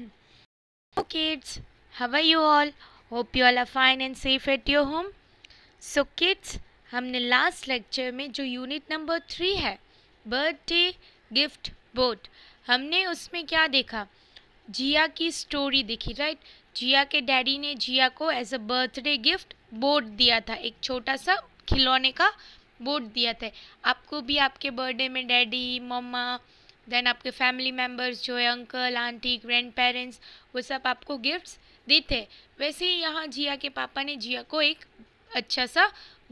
Hello kids, how are you all? Hope you all are fine and safe at your home. So kids, हमने last lecture में जो unit number three है birthday gift boat, हमने उसमें क्या देखा जिया की story देखी right? जिया के daddy ने जिया को as a birthday gift boat दिया था एक छोटा सा खिलौने का boat दिया था आपको भी आपके birthday में daddy, मम्मा देन आपके फैमिली मेम्बर्स जो है अंकल आंटी ग्रैंड पेरेंट्स वो सब आपको गिफ्ट्स देते वैसे ही यहाँ जिया के पापा ने जिया को एक अच्छा सा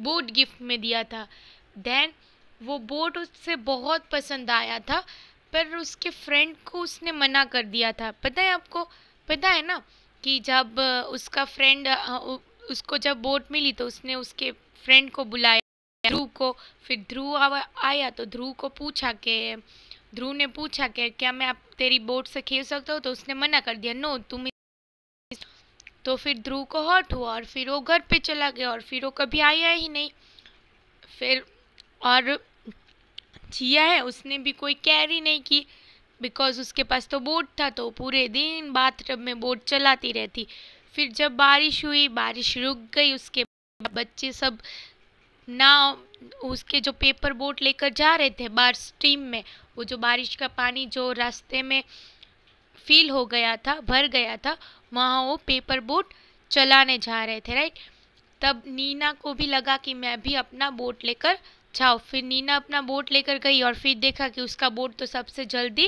बोट गिफ्ट में दिया था देन वो बोट उससे बहुत पसंद आया था पर उसके फ्रेंड को उसने मना कर दिया था पता है आपको पता है ना कि जब उसका फ्रेंड उसको जब बोट मिली तो उसने उसके फ्रेंड को बुलाया ध्रुव को फिर ध्रुव आया तो ध्रुव को पूछा कि ध्रुव ने पूछा कि क्या मैं आप तेरी बोट से खेल सकता हूँ तो उसने मना कर दिया नो तुम तो फिर ध्रुव को हॉट हुआ और फिर वो घर पे चला गया और फिर वो कभी आया ही नहीं फिर और जिया है उसने भी कोई कैरी नहीं की बिकॉज उसके पास तो बोट था तो पूरे दिन बाथरब में बोट चलाती रहती फिर जब बारिश हुई बारिश रुक गई उसके बच्चे सब ना उसके जो पेपर बोट लेकर जा रहे थे बार स्ट्रीम में वो जो बारिश का पानी जो रास्ते में फील हो गया था भर गया था वहाँ वो पेपर बोट चलाने जा रहे थे राइट तब नीना को भी लगा कि मैं भी अपना बोट लेकर जाओ फिर नीना अपना बोट लेकर गई और फिर देखा कि उसका बोट तो सबसे जल्दी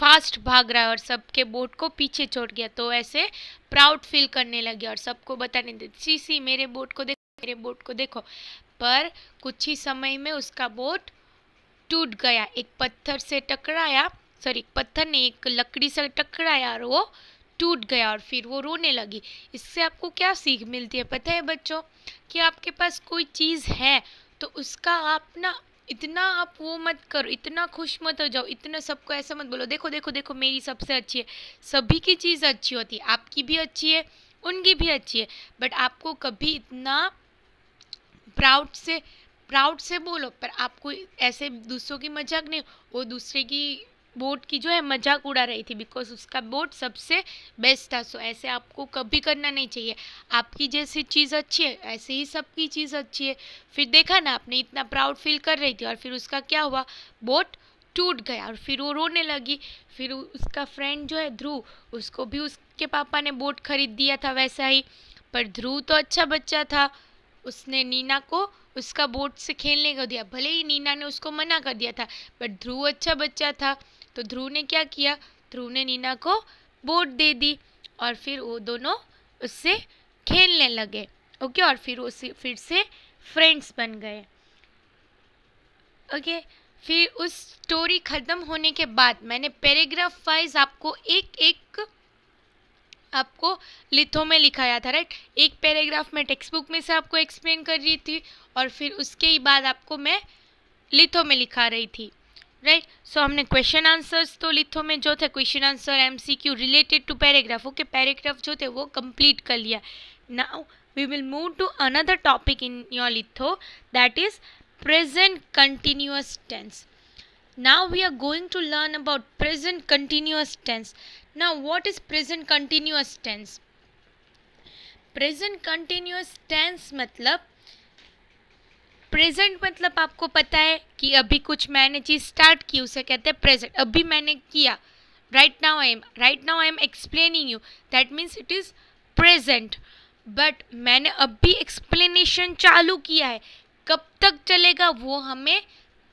फास्ट भाग रहा है और सबके बोट को पीछे छोड़ गया तो ऐसे प्राउड फील करने लगी और सबको बताने दे सी सी मेरे बोट को देखो मेरे बोट को देखो पर कुछ ही समय में उसका बोट टूट गया एक पत्थर से टकराया सॉरी पत्थर ने एक लकड़ी से टकराया और वो टूट गया और फिर वो रोने लगी इससे आपको क्या सीख मिलती है पता है बच्चों कि आपके पास कोई चीज़ है तो उसका आप ना इतना आप वो मत करो इतना खुश मत हो जाओ इतना सबको ऐसा मत बोलो देखो देखो देखो मेरी सबसे अच्छी है सभी की चीज़ अच्छी होती है आपकी भी अच्छी है उनकी भी अच्छी है बट आपको कभी इतना प्राउड से प्राउड से बोलो पर आपको ऐसे दूसरों की मजाक नहीं वो दूसरे की बोट की जो है मजाक उड़ा रही थी बिकॉज उसका बोट सबसे बेस्ट था सो ऐसे आपको कभी करना नहीं चाहिए आपकी जैसी चीज़ अच्छी है ऐसे ही सबकी चीज़ अच्छी है फिर देखा ना आपने इतना प्राउड फील कर रही थी और फिर उसका क्या हुआ बोट टूट गया और फिर वो रोने लगी फिर उसका फ्रेंड जो है ध्रुव उसको भी उसके पापा ने बोट खरीद दिया था वैसा ही पर ध्रुव तो अच्छा बच्चा था उसने नीना को उसका बोट से खेलने को दिया भले ही नीना ने उसको मना कर दिया था बट ध्रुव अच्छा बच्चा था तो ध्रुव ने क्या किया ध्रुव ने नीना को बोट दे दी और फिर वो दोनों उससे खेलने लगे ओके और फिर वो फिर से फ्रेंड्स बन गए ओके फिर उस स्टोरी ख़त्म होने के बाद मैंने पैराग्राफ वाइज आपको एक एक आपको लिथो में लिखाया था राइट एक पैराग्राफ में टेक्स्ट बुक में से आपको एक्सप्लेन कर रही थी और फिर उसके ही बाद आपको मैं लिथो में लिखा रही थी राइट right? सो so, हमने क्वेश्चन आंसर्स तो लिथो में जो थे question answer MCQ related to paragraph okay paragraph जो थे वो कंप्लीट कर लिया now we will move to another topic in your लिथो that is present continuous tense now we are going to learn about present continuous tense now what is present continuous tense present continuous tense मतलब present मतलब आपको पता है कि अभी कुछ मैंने चीज़ स्टार्ट की उसे कहते हैं प्रेजेंट अभी मैंने किया right now I am right now I am explaining you that means it is present but मैंने अभी एक्सप्लेनेशन चालू किया है कब तक चलेगा वो हमें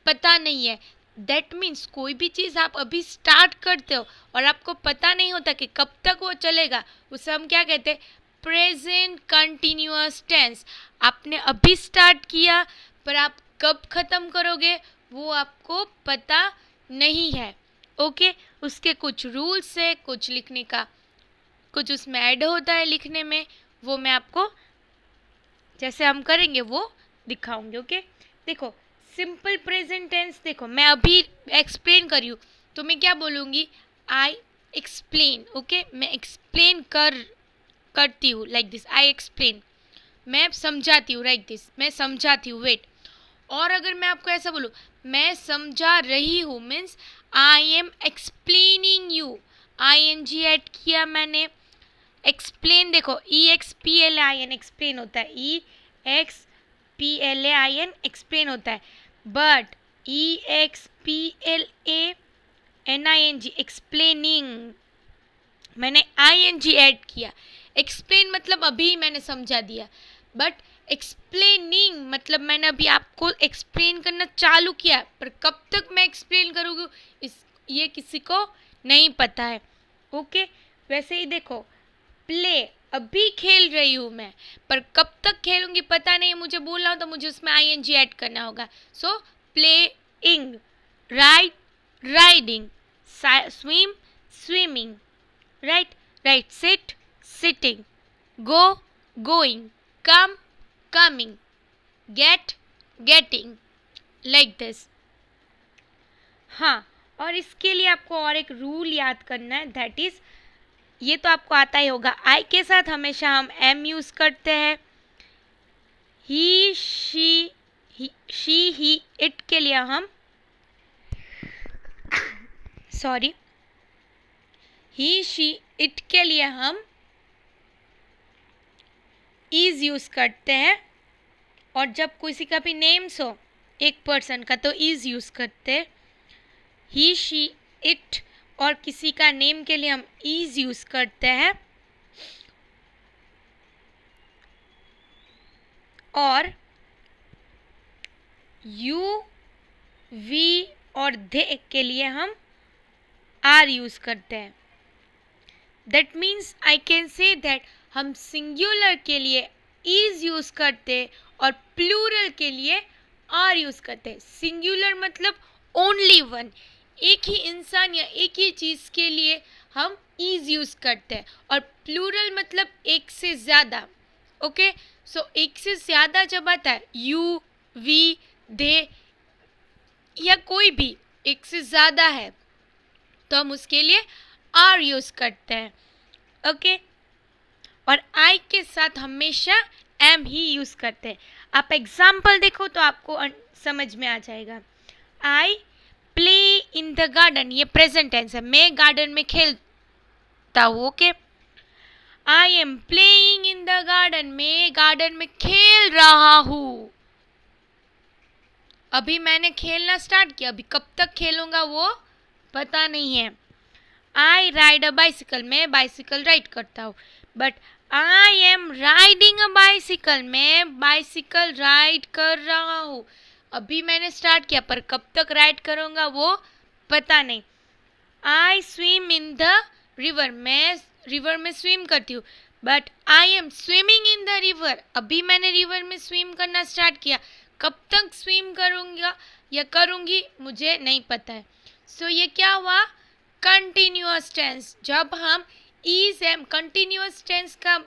पता नहीं है दैट मीन्स कोई भी चीज़ आप अभी स्टार्ट करते हो और आपको पता नहीं होता कि कब तक वो चलेगा उसे हम क्या कहते हैं प्रेजेंट कंटिन्यूस टेंस आपने अभी स्टार्ट किया पर आप कब ख़त्म करोगे वो आपको पता नहीं है ओके okay? उसके कुछ रूल्स है कुछ लिखने का कुछ उसमें ऐड होता है लिखने में वो मैं आपको जैसे हम करेंगे वो दिखाऊंगी ओके okay? देखो सिंपल प्रेजेंट टेंस देखो मैं अभी एक्सप्लेन कर रही हूँ तो मैं क्या बोलूँगी आई एक्सप्लेन ओके मैं एक्सप्लेन कर करती हूँ लाइक दिस आई एक्सप्लेन मैं समझाती हूँ लाइक दिस मैं समझाती हूँ वेट और अगर मैं आपको ऐसा बोलूँ मैं समझा रही हूँ means I am explaining you I N G add किया मैंने एक्सप्लेन देखो E X P L I N explain होता है E X P L A I N explain होता है but E X P L A N I N G explaining मैंने I N G add किया explain मतलब अभी मैंने समझा दिया बट एक्सप्लेनिंग मतलब मैंने अभी आपको एक्सप्लेन करना चालू किया पर कब तक मैं एक्सप्लेन करूँगी इस ये किसी को नहीं पता है ओके वैसे ही देखो प्ले अभी खेल रही हूँ मैं पर कब तक खेलूंगी पता नहीं मुझे बोलना हो तो मुझे उसमें आई एन जी एड करना होगा so play ing write riding swim swimming right right sit sitting go going come coming get getting like this हाँ और इसके लिए आपको और एक रूल याद करना है दैट इज़ ये तो आपको आता ही होगा आई के साथ हमेशा हम एम यूज़ करते हैं he she he she he it के लिए हम सॉरी ही शी इट के लिए हम इज़ यूज़ करते हैं और जब किसी का भी नेम्स हो एक पर्सन का तो इज़ यूज़ करते ही शी इट और किसी का नेम के लिए हम ईज़ यूज़ करते हैं और यू वी और दे के लिए हम आर यूज़ करते हैं that means I can say that हम सिंगुलर के लिए ईज़ यूज़ करते और प्लूरल के लिए आर यूज़ करते हैं सिंगुलर मतलब ओनली वन एक ही इंसान या एक ही चीज़ के लिए हम ईज़ यूज़ करते हैं और प्लूरल मतलब एक से ज़्यादा ओके सो एक से ज़्यादा जब आता है यू वी दे या कोई भी एक से ज़्यादा है तो हम उसके लिए आर यूज़ करते हैं ओके और आई के साथ हमेशा एम ही यूज़ करते हैं आप एग्जाम्पल देखो तो आपको समझ में आ जाएगा I play in the garden ये प्रेजेंट टेंस है मैं गार्डन में खेलता हूँ okay I am playing in the garden मैं गार्डन में खेल रहा हूँ अभी मैंने खेलना स्टार्ट किया अभी कब तक खेलूँगा वो पता नहीं है आई राइड अ बाइसिकल मैं बाइसिकल राइड करता हूँ but I am riding a bicycle मैं बाइसिकल राइड कर रहा हूँ अभी मैंने स्टार्ट किया पर कब तक राइड करूँगा वो पता नहीं I swim in the river मैं रिवर में स्विम करती हूँ but I am swimming in the river अभी मैंने रिवर में स्विम करना स्टार्ट किया कब तक स्विम करूँगा या करूँगी मुझे नहीं पता है सो so, ये क्या हुआ कंटिन्यूस टेंस जब हम ईज एम कंटिन्यूस टेंस का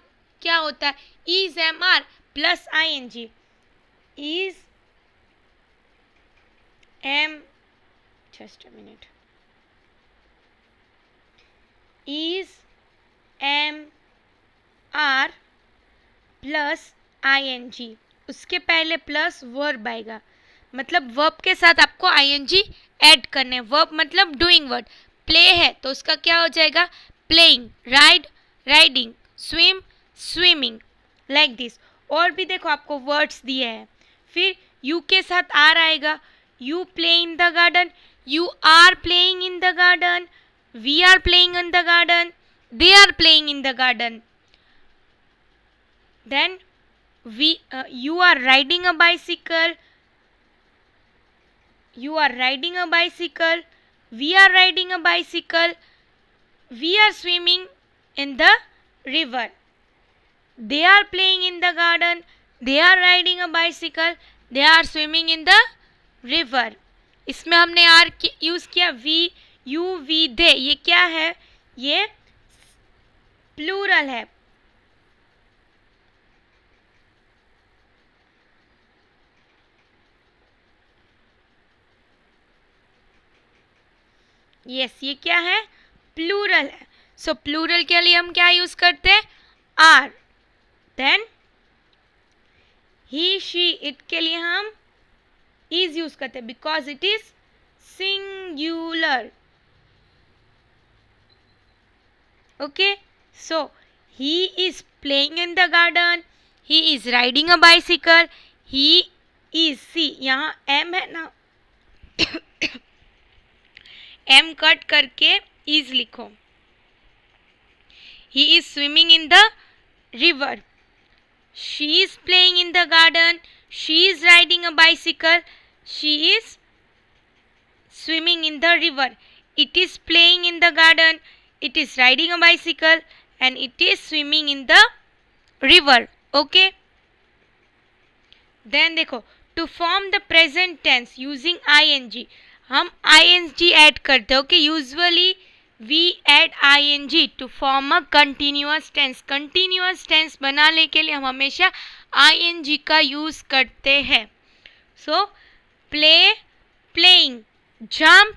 क्या होता है is am are plus I N G is am just a minute is m r plus I N G उसके पहले प्लस वर्ब आएगा मतलब वर्ब के साथ आपको आई एन जी एड करने वर्ब मतलब डूइंग वर्ड प्ले है तो उसका क्या हो जाएगा playing ride riding swim swimming like this और भी देखो आपको वर्ड्स दिए हैं फिर यू के साथ आर आएगा you play in the garden You are playing in the garden. We are playing in the garden. They are playing in the garden. Then we, uh, you are riding a bicycle. You are riding a bicycle. We are riding a bicycle. We are swimming in the river. They are playing in the garden. They are riding a bicycle. They are swimming in the river. इसमें हमने are use किया we you we they ये क्या है ये plural है yes yes, ये क्या है प्लूरल है सो so, प्लूरल के लिए हम क्या यूज़ करते हैं are then he she it के लिए हम इज यूज करते हैं because it is singular okay so he is playing in the garden he is riding a bicycle he is see यहाँ एम है ना एम कट करके इज लिखो he is swimming in the river she is playing in the garden She is riding a bicycle. She is swimming in the river. It is playing in the garden. It is riding a bicycle and it is swimming in the river. Okay. Then देखो to form the present tense using ing हम ing add करते हैं Usually. We add I N G to form a continuous tense continuous tense बनाने के लिए हम हमेशा आई N जी का यूज़ करते हैं so play playing jump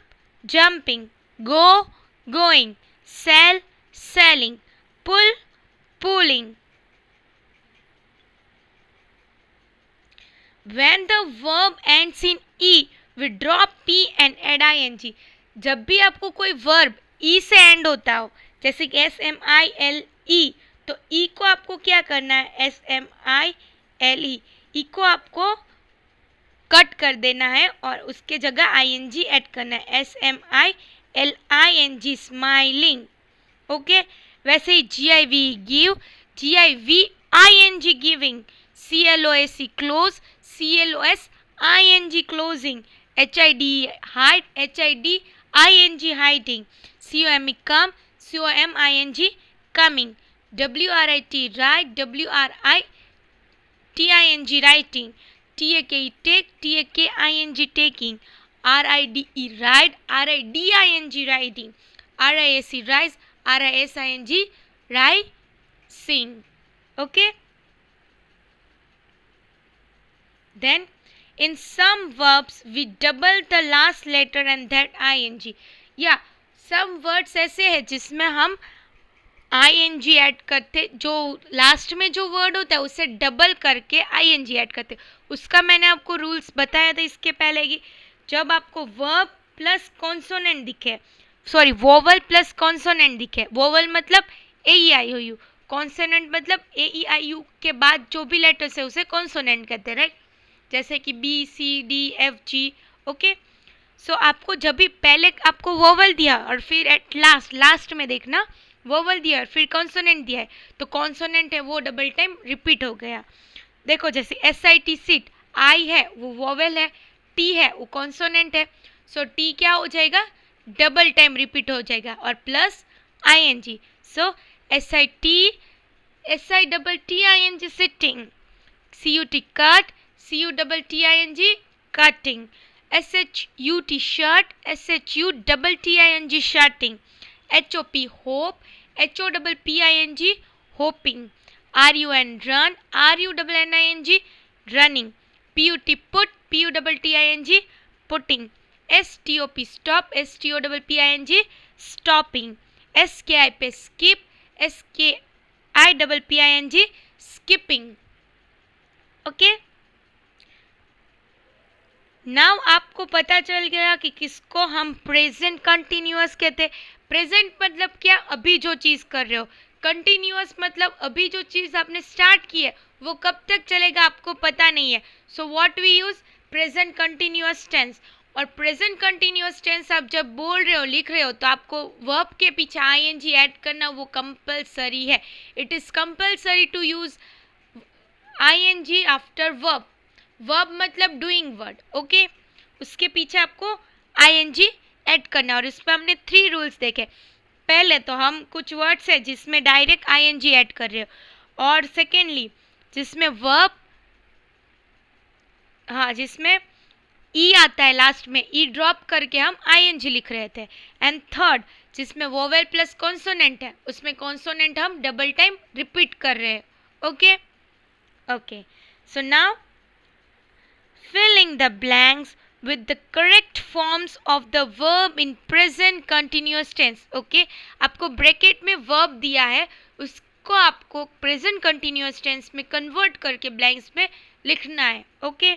jumping go going sell selling pull pulling. When the verb ends in e, we drop p and add ing. जब भी आपको कोई verb ई e से एंड होता हो जैसे कि S M I L E तो ई e को आपको क्या करना है S M I L E E को आपको कट कर देना है और उसके जगह आई एन जी एड करना है S M I L I N G smiling okay वैसे ही G I V give G I V I N G giving C L O S E close C L O S I N G closing H I D hide H I D I N G hiding C O M E come C O M I N G coming W R I T write W R I T I N G writing T A K E take T A K I N G taking R I D E ride R I D I N G riding R I S E rise R I S I N G rising okay then in some verbs we double the last letter last that I N G या some words ऐसे हैं जिसमें हम आई N G add करते जो last में जो word होता है उसे डबल करके आई एन जी एड करते उसका मैंने आपको रूल्स बताया था इसके पहले कि जब आपको वर्ब प्लस कॉन्सोनेंट दिखे सॉरी वोवल प्लस कॉन्सोनेंट दिखे वोवल मतलब A E I O you consonant मतलब ए ई आई यू के बाद जो भी लेटर्स है उसे कॉन्सोनेंट कहते हैं राइट जैसे कि B C D F G okay so आपको जब भी पहले आपको वोवल दिया और फिर एट लास्ट लास्ट में देखना वोवल दिया और फिर कॉन्सोनेंट दिया है तो कॉन्सोनेंट है वो डबल टाइम रिपीट हो गया देखो जैसे S I T sit I है वो वोवल है टी है वो कॉन्सोनेंट है सो so, टी क्या हो जाएगा डबल टाइम रिपीट हो जाएगा और plus I N G so S I T S I double T I N G sitting C U T cut C U double T I N G cutting S H U T shut S H U double T I N G shutting H O P hop H O double P I N G hopping R U N run R U double N I N G running P U T put P U double T I N G putting S T O P stop S T O double P I N G stopping S K I P skip S K I double P I N G skipping okay now आपको पता चल गया कि किसको हम present continuous कहते हैं present मतलब क्या अभी जो चीज़ कर रहे हो कंटिन्यूस मतलब अभी जो चीज़ आपने स्टार्ट की है वो कब तक चलेगा आपको पता नहीं है so what we use present continuous tense और प्रेजेंट कंटिन्यूस टेंस आप जब बोल रहे हो लिख रहे हो तो आपको वर्ब के पीछे आई एन जी एड करना वो कंपलसरी है it is compulsory to use I N G after verb verb मतलब डूइंग वर्ड ओके उसके पीछे आपको आईएनजी ऐड करना और इसमें हमने थ्री रूल्स देखे पहले तो हम कुछ वर्ड्स है जिसमें डायरेक्ट आईएनजी ऐड कर रहे हो और सेकेंडली जिसमें वर्ब हाँ जिसमें ई e आता है लास्ट में ई e ड्रॉप करके हम आईएनजी लिख रहे थे एंड थर्ड जिसमें वोवेल प्लस कॉन्सोनेंट है उसमें कॉन्सोनेंट हम डबल टाइम रिपीट कर रहे हैं okay okay so now filling the blanks with the correct forms of the verb in present continuous tense okay आपको ब्रैकेट में वर्ब दिया है उसको आपको प्रेजेंट कंटिन्यूस टेंस में कन्वर्ट करके ब्लैंक्स में लिखना है okay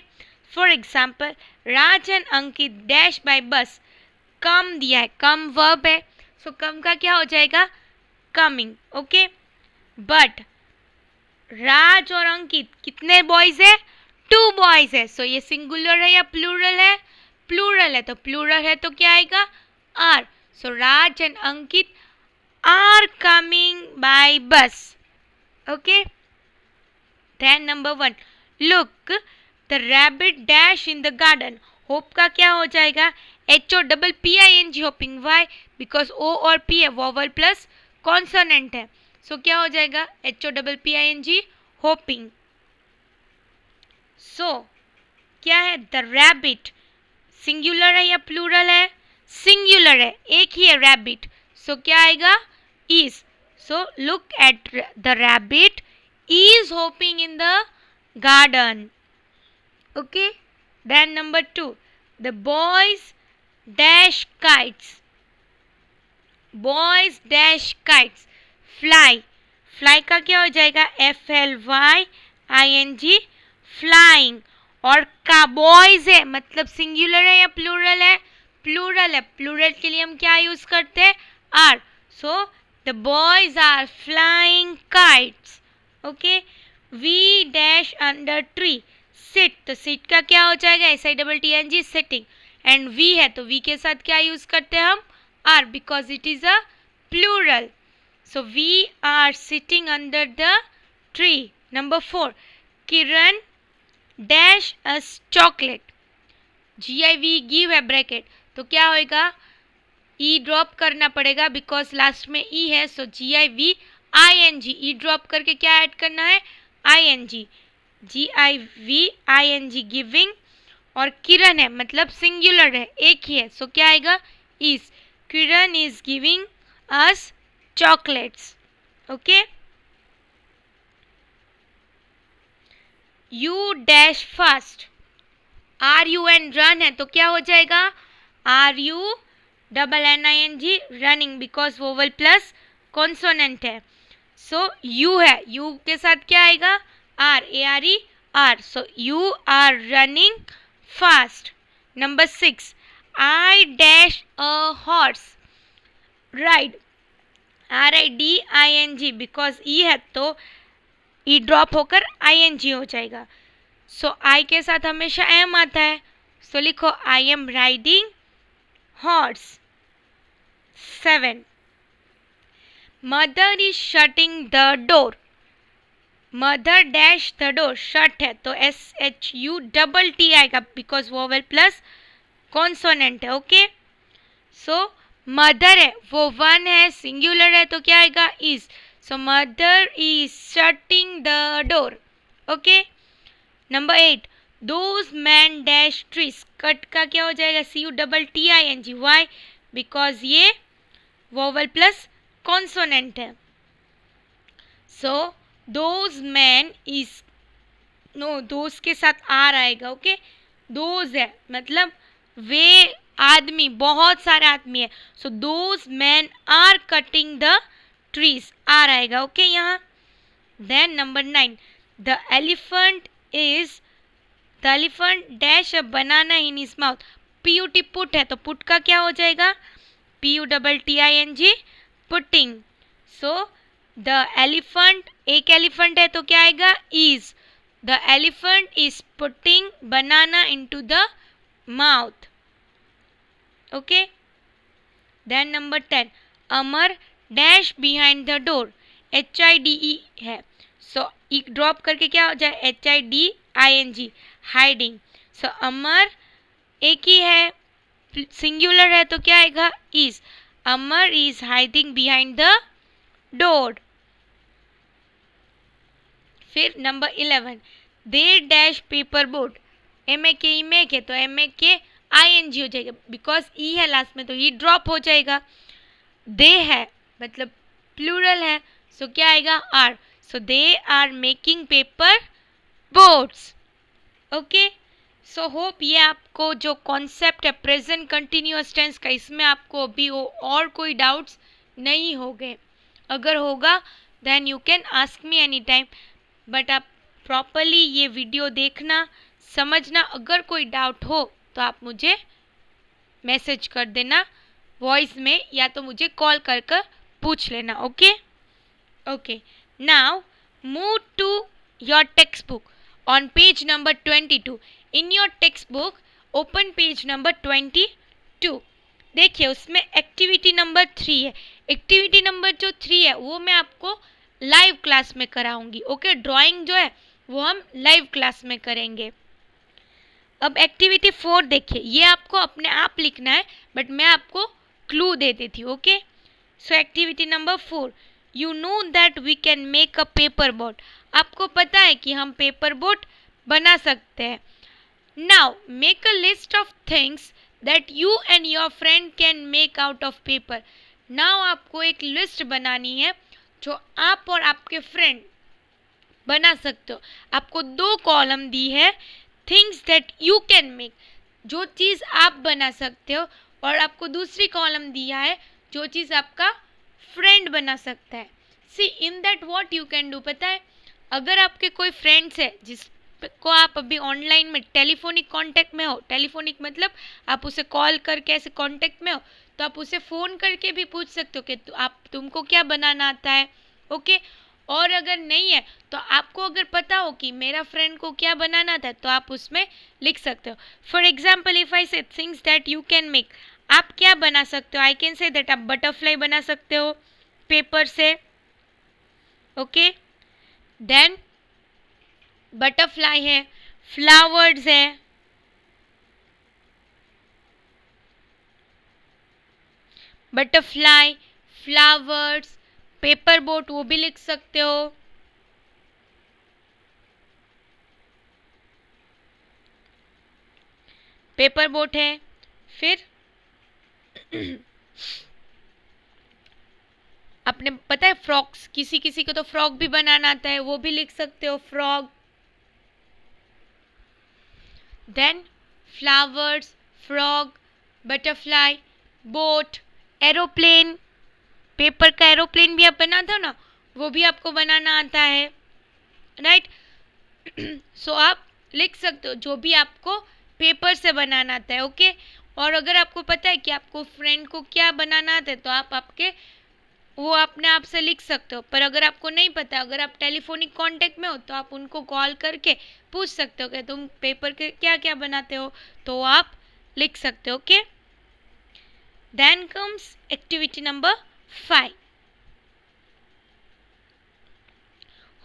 for example Raj and Ankit dash by bus come दिया है कम वर्ब है सो so, कम का क्या हो जाएगा कमिंग ओके बट राज और अंकित कितने बॉयज़ है टू बॉयज है सो ये सिंगुलर है या प्लूरल है प्लूरल है तो प्लूरल है तो क्या आएगा are so Raj and Ankit are coming by bus okay then number one look the rabbit dash in the garden hop का क्या हो जाएगा H O double P I N G hopping why because O और P है vowel plus consonant है so so, क्या हो जाएगा H O double P I N G hopping so so, क्या है द रैबिट सिंगुलर है या प्लूरल है सिंगुलर है एक ही है रैबिट सो so, क्या आएगा is so look at the rabbit is hopping in the garden okay then number two the boys dash kites boys dash kites fly fly का क्या हो जाएगा F L Y I N G flying और काबॉयज है मतलब singular है या प्लूरल है प्लूरल है प्लूरल के लिए हम क्या यूज़ करते हैं are so the boys are flying kites okay we dash under tree sit तो सिट का क्या हो जाएगा S I double T N G sitting and we है तो वी के साथ क्या यूज़ करते हैं हम are because it is a plural so we are sitting under the tree number four Kiran dash us chocolate G I V give है bracket तो क्या होएगा ई e ड्रॉप करना पड़ेगा बिकॉज लास्ट में ई e है so G I V I N G E drop करके क्या ऐड करना है I N G G I V I N G giving और किरण है मतलब सिंगुलर है एक ही है सो क्या आएगा is Kiran is giving us chocolates okay you dash first are U N run है तो क्या हो जाएगा R U double N I N G running because vowel plus consonant है सो so, यू है यू के साथ क्या आएगा are A R E are so you are running fast number six I dash a horse ride R I D I N G because ई है तो E e drop होकर I N G हो जाएगा सो so, आई के साथ हमेशा एम आता है सो so, लिखो I am riding horse seven mother is shutting the door mother dash the door shut है तो S H U double T आएगा because vowel plus consonant है ओके सो मदर है वो one है singular है तो क्या आएगा is so mother is shutting the door okay number 8 those man dash trees cut का क्या हो जाएगा C U double T I N G why because ये वोवल प्लस कॉन्सोनेंट है so those man is no those के साथ are आएगा okay okay? Those है मतलब वे आदमी बहुत सारे आदमी है so those man are cutting the trees are आएगा ओके okay, यहाँ then number nine the elephant is the elephant dash a banana in is mouth P U T put है तो पुट का क्या हो जाएगा P U double T I N G putting so the elephant एक elephant है तो क्या आएगा is the elephant is putting banana into the mouth okay then number ten Amar dash behind the door H I D E है so E drop करके क्या हो जाए H I D I N G hiding so Amar एक ही है singular है तो क्या आएगा is Amar is hiding behind the door फिर number eleven they dash paper board M A K E make के तो M A K I N G हो जाएगा बिकॉज ई e है लास्ट में तो ई e ड्रॉप हो जाएगा दे है मतलब प्लूरल है सो so, क्या आएगा are so they are making paper boards okay so hope ये आपको जो कॉन्सेप्ट है प्रेजेंट कंटिन्यूस टेंस का इसमें आपको अभी वो और कोई डाउट्स नहीं हो गए अगर होगा then you can ask me any time but आप प्रॉपरली ये वीडियो देखना समझना अगर कोई डाउट हो तो आप मुझे मैसेज कर देना वॉइस में या तो मुझे कॉल कर कर पूछ लेना okay okay now move to your text book on page number twenty two in your text book open page number twenty two देखिए उसमें एक्टिविटी नंबर थ्री है एक्टिविटी नंबर जो थ्री है वो मैं आपको लाइव क्लास में कराऊंगी ओके ड्राइंग जो है वो हम लाइव क्लास में करेंगे अब एक्टिविटी फोर देखिए ये आपको अपने आप लिखना है बट मैं आपको क्लू दे देती हूँ okay so activity number four you know that we can make a paper boat आपको पता है कि हम पेपर बोट बना सकते हैं now make a list of things that you and your friend can make out of paper now आपको एक लिस्ट बनानी है जो आप और आपके फ्रेंड बना सकते हो आपको दो कॉलम दी है things that you can make जो चीज़ आप बना सकते हो और आपको दूसरी कॉलम दिया है जो चीज़ आपका फ्रेंड बना सकता है see in that what you can do पता है अगर आपके कोई फ्रेंड्स है जिस को आप अभी ऑनलाइन में टेलीफोनिक कांटेक्ट में हो टेलीफोनिक मतलब आप उसे कॉल करके ऐसे कांटेक्ट में हो तो आप उसे फ़ोन करके भी पूछ सकते हो कि तु, आप तुमको क्या बनाना आता है ओके और अगर नहीं है तो आपको अगर पता हो कि मेरा फ्रेंड को क्या बनाना था तो आप उसमें लिख सकते हो for example if I say things that you can make आप क्या बना सकते हो आई कैन से दैट आप बटरफ्लाई बना सकते हो पेपर से ओके देन बटरफ्लाई है फ्लावर्स है बटरफ्लाई फ्लावर्स पेपर बोट वो भी लिख सकते हो पेपर बोट है फिर अपने पता है फ्रॉक्स किसी किसी को तो फ्रॉक भी बनाना आता है वो भी लिख सकते हो frock then flowers frog butterfly boat aeroplane paper का एरोप्लेन भी आप बना था ना वो भी आपको बनाना आता है राइट right? सो so, आप लिख सकते हो जो भी आपको पेपर से बनाना आता है ओके और अगर आपको पता है कि आपको फ्रेंड को क्या बनाना आता है तो आप आपके वो अपने आप से लिख सकते हो पर अगर आपको नहीं पता अगर आप टेलीफोनिक कांटेक्ट में हो तो आप उनको कॉल करके पूछ सकते हो कि तुम पेपर के क्या क्या बनाते हो तो आप लिख सकते हो okay then comes activity number five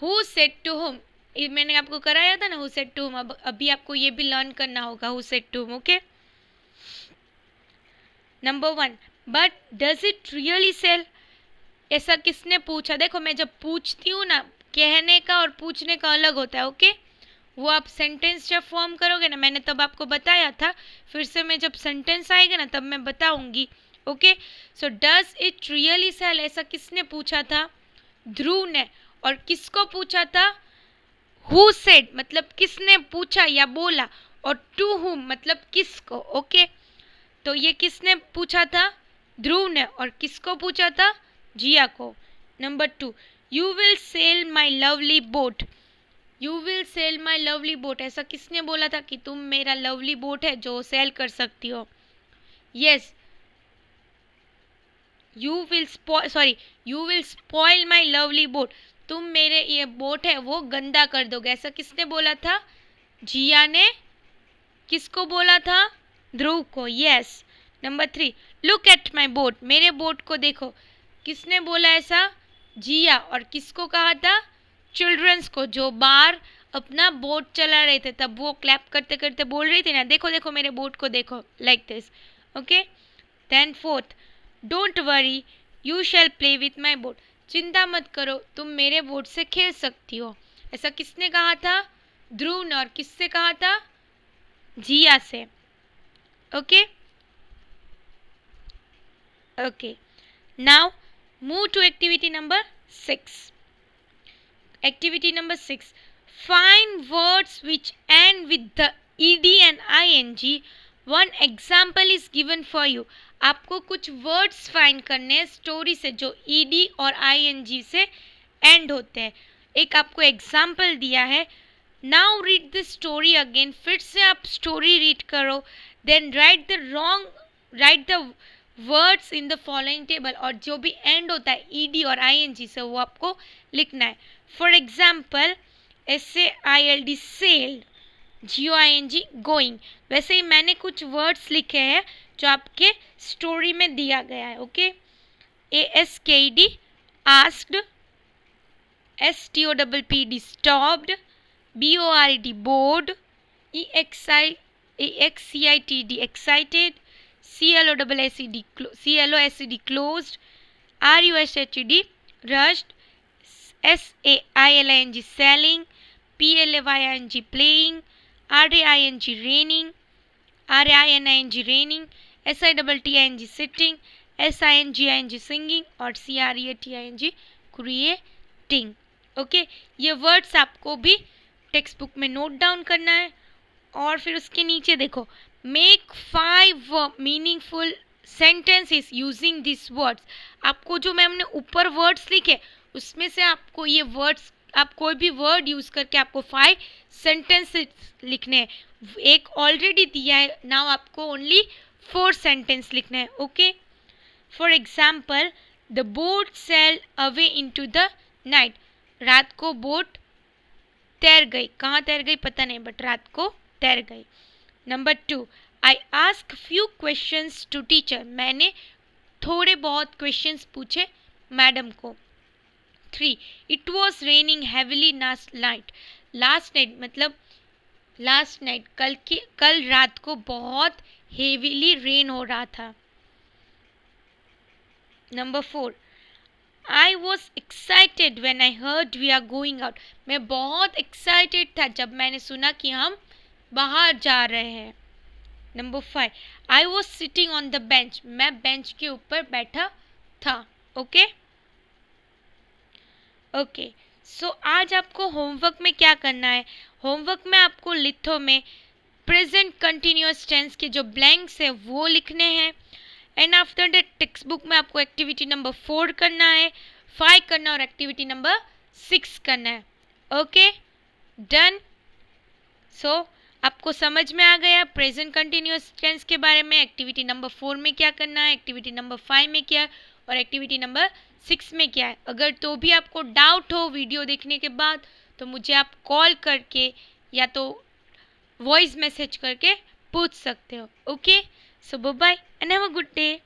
who said to whom मैंने आपको कराया था ना हु सेट टू होम अब अभी आपको ये भी लर्न करना होगा who said to whom okay okay? Number one but does it really sail ऐसा किसने पूछा देखो मैं जब पूछती हूँ ना कहने का और पूछने का अलग होता है ओके वो आप सेंटेंस जब फॉर्म करोगे ना मैंने तब आपको बताया था फिर से मैं जब सेंटेंस आएगा ना तब मैं बताऊंगी okay so does it really sail ऐसा किसने पूछा था ध्रुव ने और किसको पूछा था हु सेड मतलब किसने पूछा या बोला और टू हुम मतलब किसको ओके okay? तो ये किसने पूछा था ध्रुव ने और किसको पूछा था जिया को number two you will sail my lovely boat you will sail my lovely boat ऐसा किसने बोला था कि तुम मेरा लवली बोट है जो सेल कर सकती हो yes you will sorry you will spoil my lovely boat तुम मेरे ये बोट है वो गंदा कर दोगे ऐसा किसने बोला था जिया ने किसको बोला था ध्रुव को yes number three look at my boat मेरे बोट को देखो किसने बोला ऐसा जिया और किसको कहा था चिल्ड्रंस को जो बार अपना बोट चला रहे थे तब वो क्लैप करते करते बोल रही थी ना देखो देखो मेरे बोट को देखो like this okay then fourth don't worry you shall play with my boat चिंता मत करो तुम मेरे बोट से खेल सकती हो ऐसा किसने कहा था ध्रुव ने और किससे कहा था जिया से okay okay now move to activity number 6 activity number 6 find words which end with the ed and ing one example is given for you आपको कुछ वर्ड्स फाइंड करने हैं स्टोरी से जो ईडी e और आईएनजी से एंड होते हैं एक आपको एग्जाम्पल दिया है now read this story again फिर से आप स्टोरी रीड करो then write the wrong write the words in the following table और जो भी एंड होता है ई डी और आई एन जी से वो आपको लिखना है for example S A I L D sailed G O I N G going वैसे ही मैंने कुछ वर्ड्स लिखे हैं जो आपके स्टोरी में दिया गया है okay A S K E D asked S T O double P D stopped B O R D board E X I excited excited closed closed closed rushed rushed g selling p l a y i n g playing r a i n g raining r a i i n n g raining s i i t n g sitting s i i n g sitting singing singing और C R E T I N G creating okay ये words आपको भी text book में note down करना है और फिर उसके नीचे देखो make five meaningful sentences using this words आपको जो मैम ने ऊपर वर्ड्स लिखे उसमें से आपको ये वर्ड्स आप कोई भी वर्ड यूज़ करके आपको फाइव सेंटेंसेस लिखने हैं एक ऑलरेडी दिया है नाउ आपको ओनली फोर सेंटेंस लिखना है okay for example the boat sail away into the night रात को बोट तैर गई कहाँ तैर गई पता नहीं बट रात को तैर गई number two I ask few question to teacher मैंने थोड़े बहुत क्वेश्चन पूछे मैडम को three it was raining heavily last night last night मतलब लास्ट नाइट कल की कल रात को बहुत हेवीली रेन हो रहा था number four I was excited when I heard we are going out मैं बहुत एक्साइटेड था जब मैंने सुना कि हम बाहर जा रहे हैं number five I was sitting on the bench मैं बेंच के ऊपर बैठा था ओके ओके सो आज आपको होमवर्क में क्या करना है होमवर्क में आपको लिथो में प्रेजेंट कंटिन्यूस टेंस के जो ब्लैंक्स है वो लिखने हैं and after that text book में आपको एक्टिविटी नंबर फोर करना है फाइव करना और एक्टिविटी नंबर सिक्स करना है ओके डन सो आपको समझ में आ गया प्रेजेंट कंटिन्यूस टेंस के बारे में एक्टिविटी नंबर फोर में क्या करना है एक्टिविटी नंबर फाइव में क्या है और एक्टिविटी नंबर सिक्स में क्या है अगर तो भी आपको डाउट हो वीडियो देखने के बाद तो मुझे आप कॉल करके या तो वॉइस मैसेज करके पूछ सकते हो okay so bye and have a good day